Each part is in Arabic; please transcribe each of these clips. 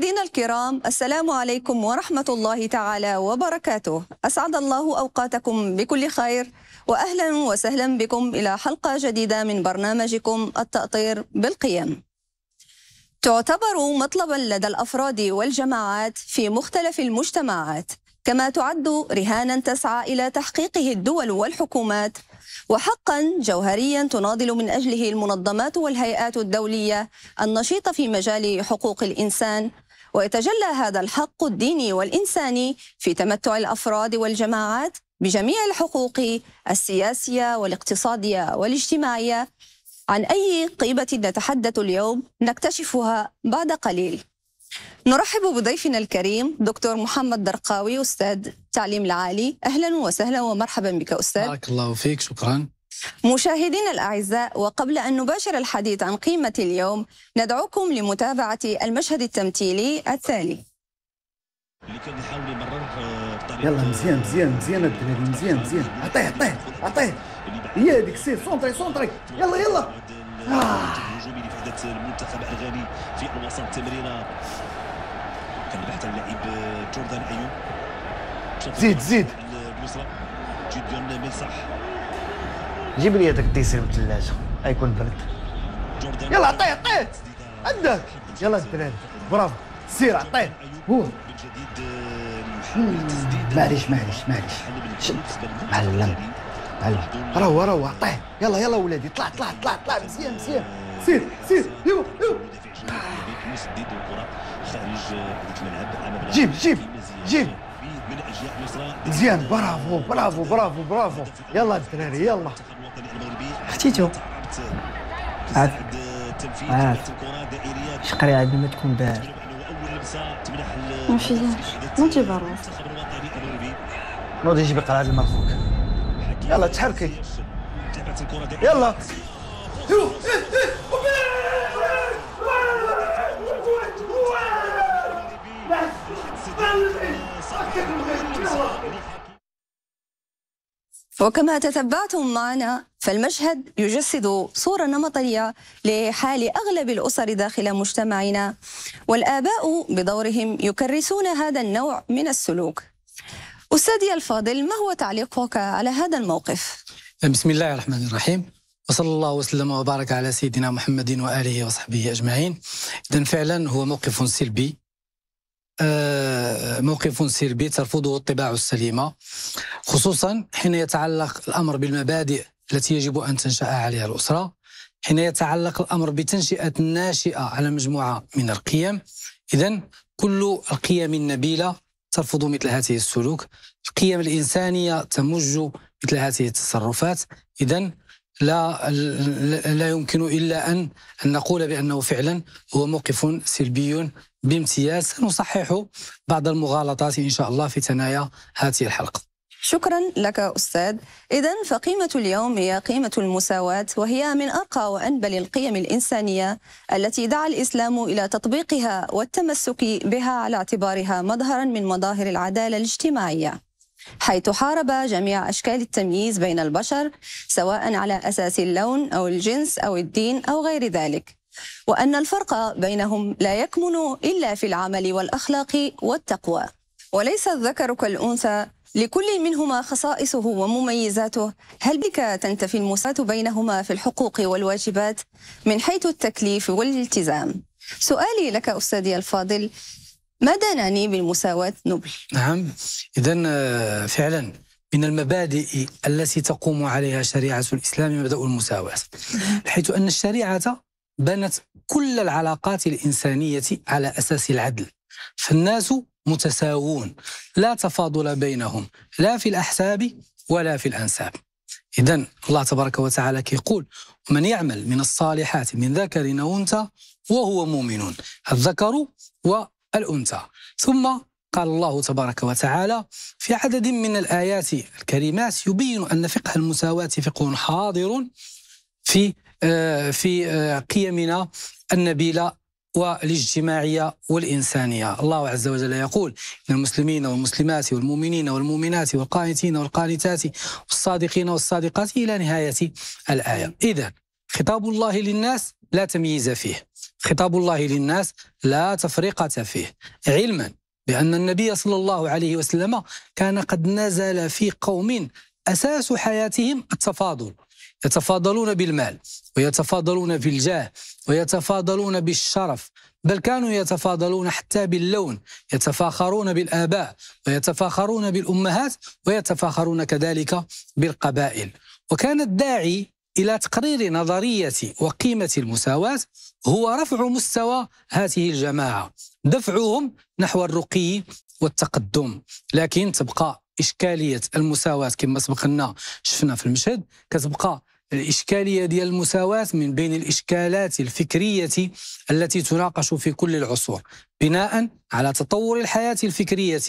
مشاهدينا الكرام السلام عليكم ورحمة الله تعالى وبركاته أسعد الله أوقاتكم بكل خير وأهلا وسهلا بكم إلى حلقة جديدة من برنامجكم التأطير بالقيم تعتبر مطلبا لدى الأفراد والجماعات في مختلف المجتمعات كما تعد رهانا تسعى إلى تحقيقه الدول والحكومات وحقا جوهريا تناضل من اجله المنظمات والهيئات الدوليه النشيطه في مجال حقوق الانسان ويتجلى هذا الحق الديني والإنساني في تمتع الأفراد والجماعات بجميع الحقوق السياسية والاقتصادية والاجتماعية عن أي قيمة نتحدث اليوم نكتشفها بعد قليل نرحب بضيفنا الكريم دكتور محمد درقاوي أستاذ تعليم العالي أهلا وسهلا ومرحبا بك أستاذ بارك الله فيك شكرا مشاهدينا الأعزاء وقبل أن نباشر الحديث عن قيمة اليوم ندعوكم لمتابعة المشهد التمثيلي التالي اللي كان يحاول يمرر بطريقه يلا مزيان مزيان مزيان الدراري مزيان مزيان عطيه عطيه عطيه هي هذيك سير سونطري سونطري يلا يلا الهجومي اللي في المنتخب الغاني في وسط التمرينه كان بحث اللاعب جوردان ايوب زيد زيد جدا ملصح جيب لي هذاك التيسير من الثلاجه غيكون برد يلا عطيه عطيه عندك يلا الدراري برافو سير عطيه هو معليش معليش معليش معلم معلم راه هو راه هو عطيه يلا يلا ولادي طلع طلع طلع طلع مزيان مزيان سير سير يو يو مسدد الكره خارج الملعب جيب جيب جيب مزيان برافو برافو برافو برافو يلا الدراري يلا اختيتو عاد عاد شقري عاد ما تكون باعد ماشي ما تجيب الروس نوض قرار المرفوك يلا تحركي يلا بس وكما تتبعتم معنا فالمشهد يجسد صورة نمطية لحال أغلب الأسر داخل مجتمعنا والآباء بدورهم يكرسون هذا النوع من السلوك أستاذي الفاضل ما هو تعليقك على هذا الموقف؟ بسم الله الرحمن الرحيم وصلى الله وسلم وبارك على سيدنا محمد وآله وصحبه أجمعين إذا فعلا هو موقف سلبي آه، موقف سلبي ترفضه الطباع السليمه خصوصا حين يتعلق الامر بالمبادئ التي يجب ان تنشا عليها الاسره حين يتعلق الامر بتنشئه الناشئه على مجموعه من القيم اذا كل القيم النبيله ترفض مثل هذه السلوك القيم الانسانيه تمج مثل هذه التصرفات اذا لا لا يمكن الا ان ان نقول بانه فعلا هو موقف سلبي بامتياز سنصحح بعض المغالطات ان شاء الله في ثنايا هذه الحلقه شكرا لك استاذ اذا فقيمه اليوم هي قيمه المساواه وهي من ارقى وانبل القيم الانسانيه التي دعا الاسلام الى تطبيقها والتمسك بها على اعتبارها مظهرا من مظاهر العداله الاجتماعيه حيث حارب جميع أشكال التمييز بين البشر سواء على أساس اللون أو الجنس أو الدين أو غير ذلك وأن الفرق بينهم لا يكمن إلا في العمل والأخلاق والتقوى وليس الذكر كالأنثى لكل منهما خصائصه ومميزاته هل بك تنتفي المساة بينهما في الحقوق والواجبات من حيث التكليف والالتزام سؤالي لك أستاذي الفاضل ماذا نعني بالمساواة نبل؟ نعم إذا آه، فعلا من المبادئ التي تقوم عليها شريعة الإسلام مبدأ المساواة حيث أن الشريعة بنت كل العلاقات الإنسانية على أساس العدل فالناس متساوون لا تفاضل بينهم لا في الأحساب ولا في الأنساب إذا الله تبارك وتعالى كيقول من يعمل من الصالحات من ذكر أو أنثى وهو مؤمن الذكر الأنثى ثم قال الله تبارك وتعالى في عدد من الآيات الكريمات يبين أن فقه المساواة فقه حاضر في آه، في آه، قيمنا النبيلة والاجتماعية والإنسانية الله عز وجل يقول إن المسلمين والمسلمات والمؤمنين والمؤمنات والقانتين والقانتات والصادقين والصادقات إلى نهاية الآية إذا خطاب الله للناس لا تمييز فيه خطاب الله للناس لا تفرقة فيه علما بأن النبي صلى الله عليه وسلم كان قد نزل في قوم أساس حياتهم التفاضل يتفاضلون بالمال ويتفاضلون بالجاه ويتفاضلون بالشرف بل كانوا يتفاضلون حتى باللون يتفاخرون بالآباء ويتفاخرون بالأمهات ويتفاخرون كذلك بالقبائل وكان الداعي إلى تقرير نظرية وقيمة المساواة هو رفع مستوى هذه الجماعة دفعهم نحو الرقي والتقدم لكن تبقى إشكالية المساواة كما سبق لنا شفنا في المشهد كتبقى الإشكالية ديال المساواة من بين الإشكالات الفكرية التي تناقش في كل العصور بناء على تطور الحياة الفكرية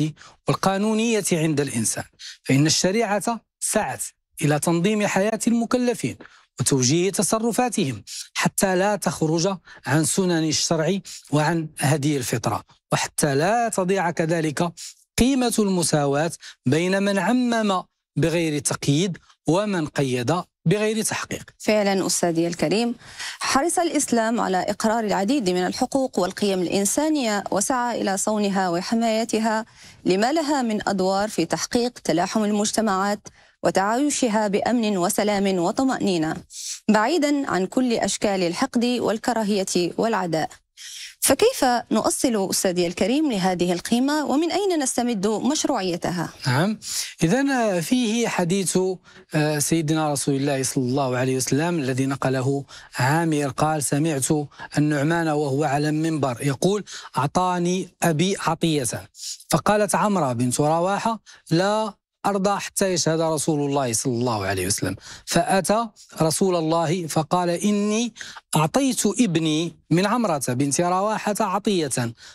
والقانونية عند الإنسان فإن الشريعة سعت إلى تنظيم حياة المكلفين وتوجيه تصرفاتهم حتى لا تخرج عن سنن الشرع وعن هدي الفطره وحتى لا تضيع كذلك قيمه المساواه بين من عمم بغير تقييد ومن قيد بغير تحقيق فعلا أستاذي الكريم حرص الإسلام على إقرار العديد من الحقوق والقيم الإنسانية وسعى إلى صونها وحمايتها لما لها من أدوار في تحقيق تلاحم المجتمعات وتعايشها بامن وسلام وطمانينه بعيدا عن كل اشكال الحقد والكراهيه والعداء فكيف نؤصل أستاذي الكريم لهذه القيمة ومن أين نستمد مشروعيتها؟ نعم إذا فيه حديث آه، سيدنا رسول الله صلى الله عليه وسلم الذي نقله عامر قال سمعت النعمان وهو على المنبر يقول أعطاني أبي عطية فقالت عمرة بنت رواحة لا أرضى حتى يشهد رسول الله صلى الله عليه وسلم فأتى رسول الله فقال إني أعطيت ابني من عمرة بنت رواحة عطية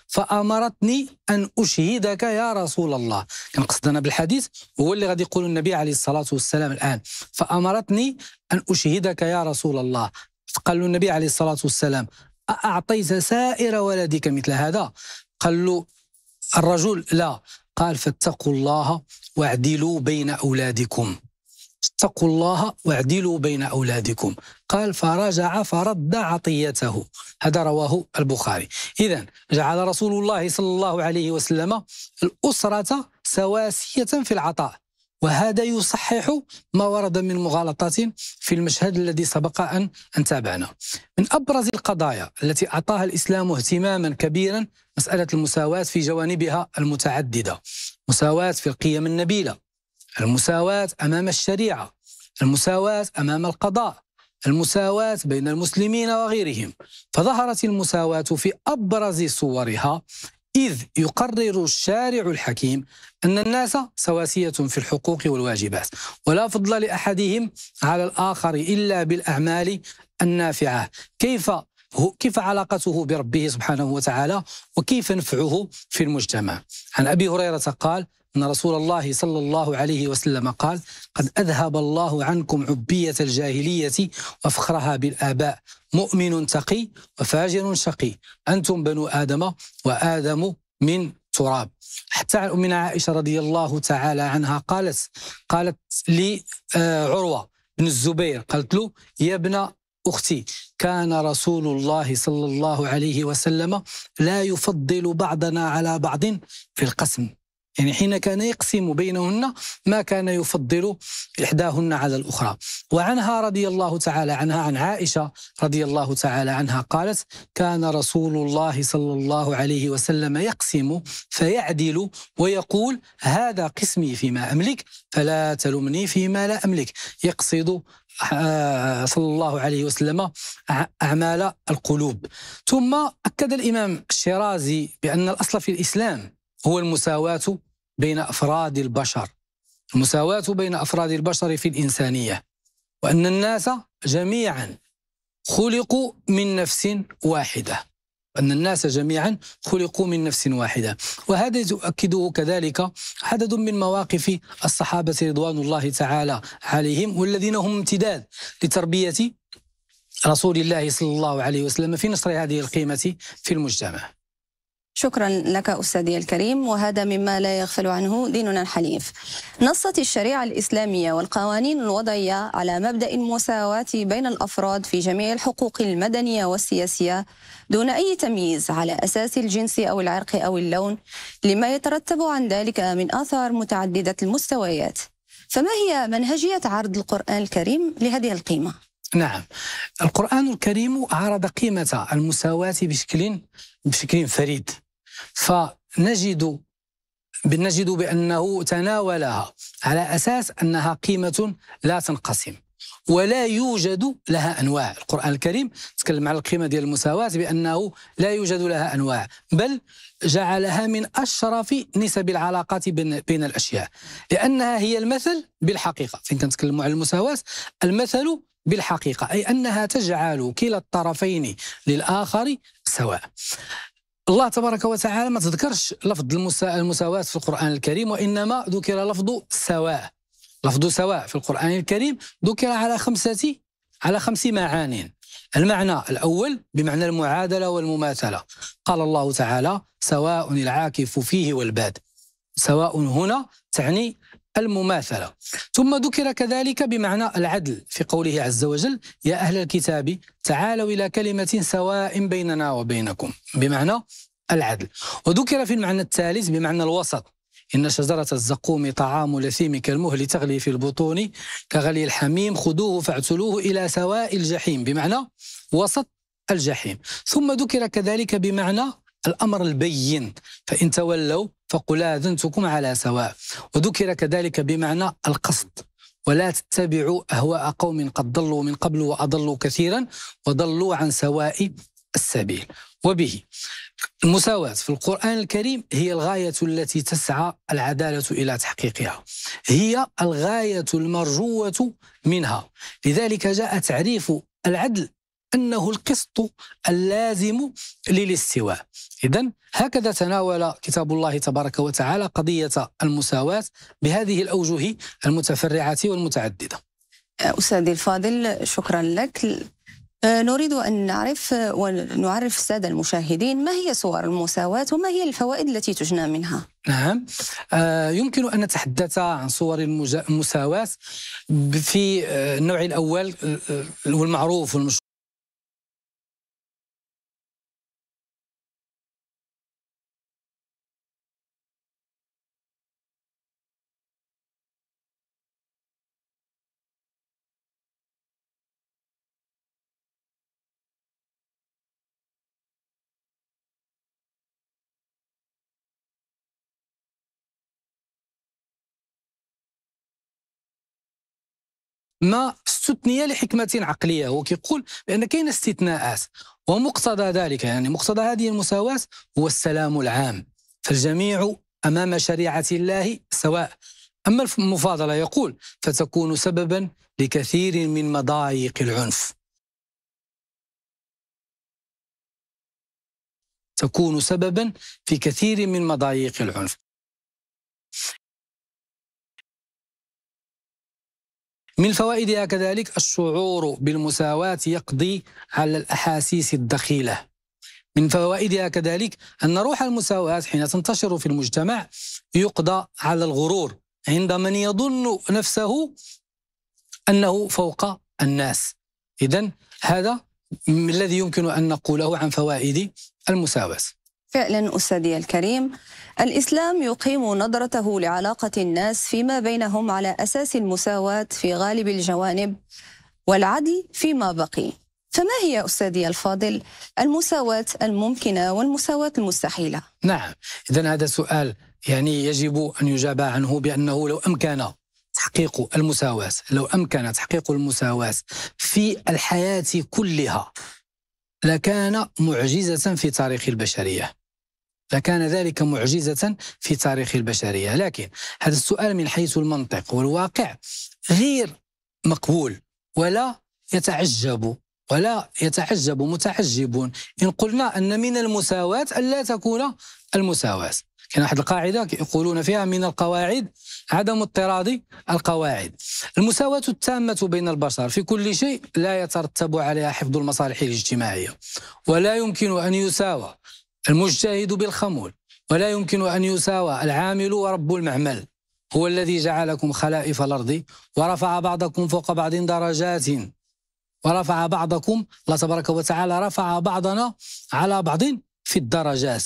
فأمرتني أن أشهدك يا رسول الله كان قصدنا بالحديث هو اللي غادي يقول النبي عليه الصلاة والسلام الآن فأمرتني أن أشهدك يا رسول الله قال له النبي عليه الصلاة والسلام أعطيت سائر ولدك مثل هذا قال له الرجل لا قال فاتقوا الله واعدلوا بين أولادكم اتقوا الله واعدلوا بين أولادكم قال فرجع فرد عطيته هذا رواه البخاري إذا جعل رسول الله صلى الله عليه وسلم الأسرة سواسية في العطاء وهذا يصحح ما ورد من مغالطات في المشهد الذي سبق أن أن تابعنا من أبرز القضايا التي أعطاها الإسلام اهتماما كبيرا مسألة المساواة في جوانبها المتعددة مساواة في القيم النبيلة المساواة أمام الشريعة المساواة أمام القضاء المساواة بين المسلمين وغيرهم فظهرت المساواة في أبرز صورها إذ يقرر الشارع الحكيم أن الناس سواسية في الحقوق والواجبات ولا فضل لأحدهم على الآخر إلا بالأعمال النافعة كيف هو كيف علاقته بربه سبحانه وتعالى وكيف نفعه في المجتمع عن أبي هريرة قال أن رسول الله صلى الله عليه وسلم قال قد أذهب الله عنكم عبية الجاهلية وفخرها بالآباء مؤمن تقي وفاجر شقي أنتم بنو آدم وآدم من تراب حتى عن أمنا عائشة رضي الله تعالى عنها قالت قالت لي آه، عروة بن الزبير قالت له يا ابن أختي كان رسول الله صلى الله عليه وسلم لا يفضل بعضنا على بعض في القسم يعني حين كان يقسم بينهن ما كان يفضل إحداهن على الأخرى وعنها رضي الله تعالى عنها عن عائشة رضي الله تعالى عنها قالت كان رسول الله صلى الله عليه وسلم يقسم فيعدل ويقول هذا قسمي فيما أملك فلا تلمني فيما لا أملك يقصد آه، صلى الله عليه وسلم أعمال القلوب ثم أكد الإمام الشيرازي بأن الأصل في الإسلام هو المساواة بين أفراد البشر المساواة بين أفراد البشر في الإنسانية وأن الناس جميعا خلقوا من نفس واحدة أن الناس جميعا خلقوا من نفس واحدة وهذا يؤكده كذلك عدد من مواقف الصحابة رضوان الله تعالى عليهم والذين هم امتداد لتربية رسول الله صلى الله عليه وسلم في نشر هذه القيمة في المجتمع شكرا لك أستاذي الكريم وهذا مما لا يغفل عنه ديننا الحنيف نصت الشريعة الإسلامية والقوانين الوضعية على مبدأ المساواة بين الأفراد في جميع الحقوق المدنية والسياسية دون أي تمييز على أساس الجنس أو العرق أو اللون لما يترتب عن ذلك من آثار متعددة المستويات فما هي منهجية عرض القرآن الكريم لهذه القيمة؟ نعم القرآن الكريم عرض قيمة المساواة بشكل بشكل فريد فنجد نجد بأنه تناولها على أساس أنها قيمة لا تنقسم ولا يوجد لها أنواع القرآن الكريم تكلم على القيمة ديال المساواة بأنه لا يوجد لها أنواع بل جعلها من أشرف نسب العلاقات بين, الأشياء لأنها هي المثل بالحقيقة فين كنتكلموا على المساواة المثل بالحقيقة أي أنها تجعل كلا الطرفين للآخر سواء الله تبارك وتعالى ما تذكرش لفظ المساواة في القرآن الكريم وإنما ذكر لفظ سواء لفظ سواء في القرآن الكريم ذكر على خمسة على خمس معاني المعنى الأول بمعنى المعادلة والمماثلة قال الله تعالى سواء العاكف فيه والباد سواء هنا تعني المماثلة ثم ذكر كذلك بمعنى العدل في قوله عز وجل يا أهل الكتاب تعالوا إلى كلمة سواء بيننا وبينكم بمعنى العدل وذكر في المعنى الثالث بمعنى الوسط إن شجرة الزقوم طعام لثيم كالمهل تغلي في البطون كغلي الحميم خذوه فاعتلوه إلى سواء الجحيم بمعنى وسط الجحيم ثم ذكر كذلك بمعنى الأمر البين فإن تولوا فقل آذنتكم على سواء وذكر كذلك بمعنى القصد ولا تتبعوا أهواء قوم قد ضلوا من قبل وأضلوا كثيرا وضلوا عن سواء السبيل وبه المساواة في القرآن الكريم هي الغاية التي تسعى العدالة إلى تحقيقها هي الغاية المرجوة منها لذلك جاء تعريف العدل أنه القسط اللازم للاستواء إذا هكذا تناول كتاب الله تبارك وتعالى قضية المساواة بهذه الأوجه المتفرعة والمتعددة أستاذي الفاضل شكرا لك أه، نريد أن نعرف ونعرف السادة المشاهدين ما هي صور المساواة وما هي الفوائد التي تجنى منها نعم أه، يمكن أن نتحدث عن صور المساواة في أه، النوع الأول والمعروف والمشهور ما استثني لحكمة عقلية هو كيقول بأن كاين استثناءات ومقتضى ذلك يعني مقتضى هذه المساواة هو السلام العام فالجميع أمام شريعة الله سواء أما المفاضلة يقول فتكون سببا لكثير من مضايق العنف تكون سببا في كثير من مضايق العنف من فوائدها كذلك الشعور بالمساواة يقضي على الأحاسيس الدخيلة من فوائدها كذلك أن روح المساواة حين تنتشر في المجتمع يقضى على الغرور عند من يظن نفسه أنه فوق الناس إذا هذا الذي يمكن أن نقوله عن فوائد المساواة فعلا أستاذي الكريم الإسلام يقيم نظرته لعلاقة الناس فيما بينهم على أساس المساواة في غالب الجوانب والعدل فيما بقي فما هي أستاذي الفاضل المساواة الممكنة والمساواة المستحيلة؟ نعم إذا هذا سؤال يعني يجب أن يجاب عنه بأنه لو أمكن تحقيق المساواة لو أمكن تحقيق المساواة في الحياة كلها لكان معجزة في تاريخ البشرية لكان ذلك معجزة في تاريخ البشرية لكن هذا السؤال من حيث المنطق والواقع غير مقبول ولا يتعجب ولا يتعجب متعجبون إن قلنا أن من المساواة ألا تكون المساواة كان واحد القاعده يقولون فيها من القواعد عدم اضطراد القواعد المساواه التامه بين البشر في كل شيء لا يترتب عليها حفظ المصالح الاجتماعيه ولا يمكن ان يساوى المجتهد بالخمول ولا يمكن ان يساوى العامل ورب المعمل هو الذي جعلكم خلائف الارض ورفع بعضكم فوق بعض درجات ورفع بعضكم الله تبارك وتعالى رفع بعضنا على بعض في الدرجات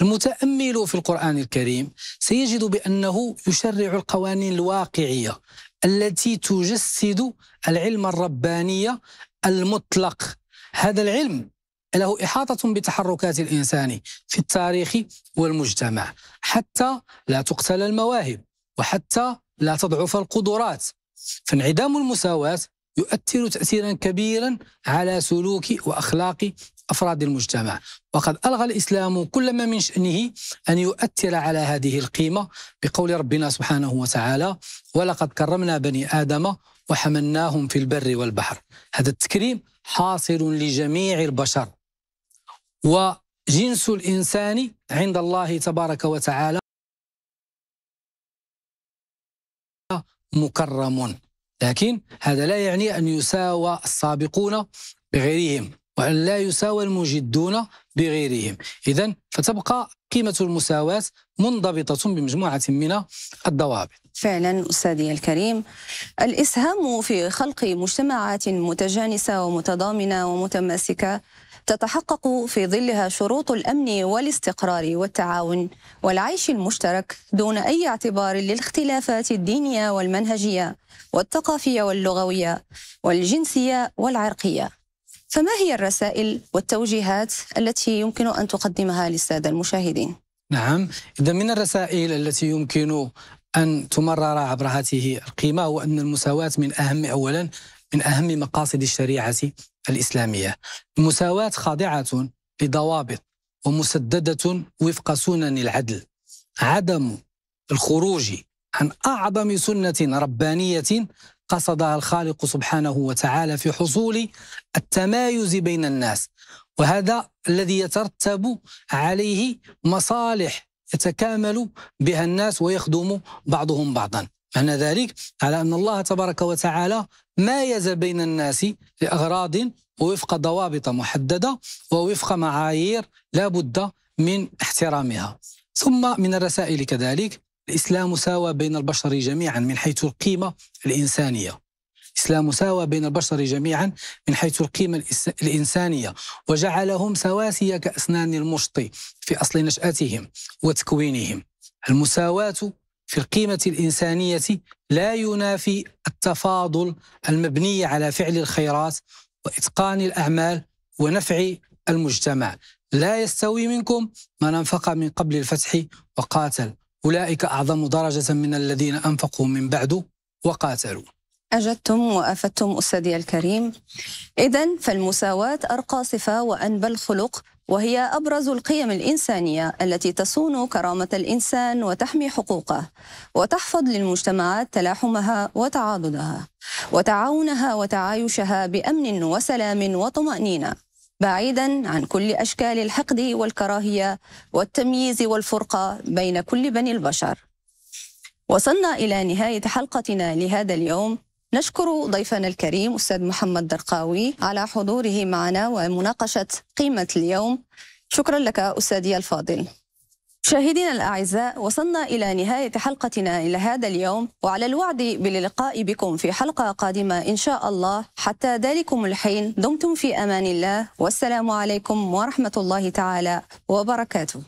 المتأمل في القرآن الكريم سيجد بأنه يشرع القوانين الواقعية التي تجسد العلم الرباني المطلق هذا العلم له إحاطة بتحركات الإنسان في التاريخ والمجتمع حتى لا تقتل المواهب وحتى لا تضعف القدرات فانعدام المساواة يؤثر تأثيرا كبيرا على سلوك وأخلاق أفراد المجتمع وقد ألغى الإسلام كل ما من شأنه أن يؤثر على هذه القيمة بقول ربنا سبحانه وتعالى ولقد كرمنا بني آدم وحملناهم في البر والبحر هذا التكريم حاصل لجميع البشر وجنس الإنسان عند الله تبارك وتعالى مكرم لكن هذا لا يعني أن يساوى السابقون بغيرهم وأن لا يساوى المجدون بغيرهم إذا فتبقى قيمة المساواة منضبطة بمجموعة من الضوابط فعلا أستاذي الكريم الإسهام في خلق مجتمعات متجانسة ومتضامنة ومتماسكة تتحقق في ظلها شروط الامن والاستقرار والتعاون والعيش المشترك دون اي اعتبار للاختلافات الدينيه والمنهجيه والثقافيه واللغويه والجنسيه والعرقيه فما هي الرسائل والتوجيهات التي يمكن أن تقدمها للسادة المشاهدين؟ نعم إذا من الرسائل التي يمكن أن تمرر عبر هذه القيمة هو أن المساواة من أهم أولا من أهم مقاصد الشريعة الإسلامية المساواة خاضعة لضوابط ومسددة وفق سنن العدل عدم الخروج عن أعظم سنة ربانية قصدها الخالق سبحانه وتعالى في حصول التمايز بين الناس وهذا الذي يترتب عليه مصالح يتكامل بها الناس ويخدم بعضهم بعضا معنى ذلك على أن الله تبارك وتعالى مايز بين الناس لأغراض ووفق ضوابط محددة ووفق معايير لا بد من احترامها ثم من الرسائل كذلك الإسلام ساوى بين البشر جميعا من حيث القيمة الإنسانية الإسلام ساوى بين البشر جميعا من حيث القيمة الإنسانية وجعلهم سواسية كأسنان المشط في أصل نشأتهم وتكوينهم المساواة في القيمة الإنسانية لا ينافي التفاضل المبني على فعل الخيرات وإتقان الأعمال ونفع المجتمع لا يستوي منكم من أنفق من قبل الفتح وقاتل أولئك أعظم درجة من الذين أنفقوا من بعد وقاتلوا أجدتم وأفدتم أستاذي الكريم إذا فالمساواة أرقى صفة وأنبى الخلق وهي أبرز القيم الإنسانية التي تصون كرامة الإنسان وتحمي حقوقه وتحفظ للمجتمعات تلاحمها وتعاضدها وتعاونها وتعايشها بأمن وسلام وطمأنينة بعيدا عن كل اشكال الحقد والكراهيه والتمييز والفرقه بين كل بني البشر. وصلنا الى نهايه حلقتنا لهذا اليوم نشكر ضيفنا الكريم استاذ محمد درقاوي على حضوره معنا ومناقشه قيمه اليوم. شكرا لك استاذي الفاضل. مشاهدينا الأعزاء وصلنا إلى نهاية حلقتنا إلى هذا اليوم وعلى الوعد باللقاء بكم في حلقة قادمة إن شاء الله حتى ذلكم الحين دمتم في أمان الله والسلام عليكم ورحمة الله تعالى وبركاته